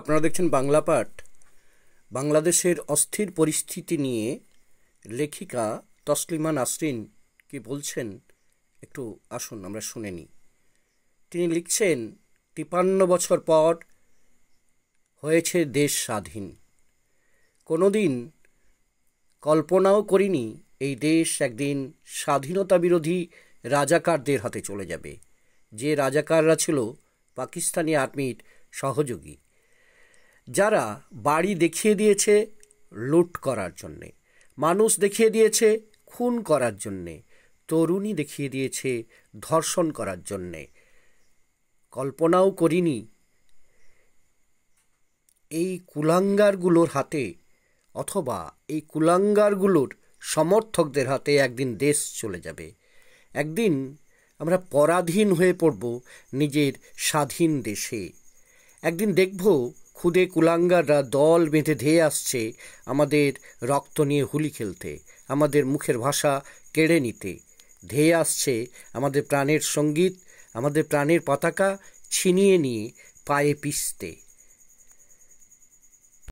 আপনারা দেখছেন বাংলা পাঠ বাংলাদেশের অস্থির পরিস্থিতি নিয়ে লেখিকা তসলিমা নাসরিন কি বলছেন একটু আসুন আমরা শুনে নিই তিনি লিখছেন তিপান্ন বছর পর হয়েছে দেশ স্বাধীন কোনোদিন কল্পনাও করিনি এই দেশ একদিন স্বাধীনতা বিরোধী রাজাকারদের হাতে চলে যাবে যে রাজাকাররা ছিল পাকিস্তানি আর্মির সহযোগী যারা বাড়ি দেখিয়ে দিয়েছে লুট করার জন্যে মানুষ দেখিয়ে দিয়েছে খুন করার জন্যে তরুণী দেখিয়ে দিয়েছে ধর্ষণ করার জন্যে কল্পনাও করিনি এই কুলাঙ্গারগুলোর হাতে অথবা এই কুলাঙ্গারগুলোর সমর্থকদের হাতে একদিন দেশ চলে যাবে একদিন আমরা পরাধীন হয়ে পড়ব নিজের স্বাধীন দেশে একদিন দেখব খুদে কুলাঙ্গাররা দল বেঁধে ধেয়ে আসছে আমাদের রক্ত নিয়ে হুলি খেলতে আমাদের মুখের ভাষা কেড়ে নিতে ধেয়ে আসছে আমাদের প্রাণের সঙ্গীত আমাদের প্রাণের পতাকা ছিনিয়ে নিয়ে পায়ে পিষতে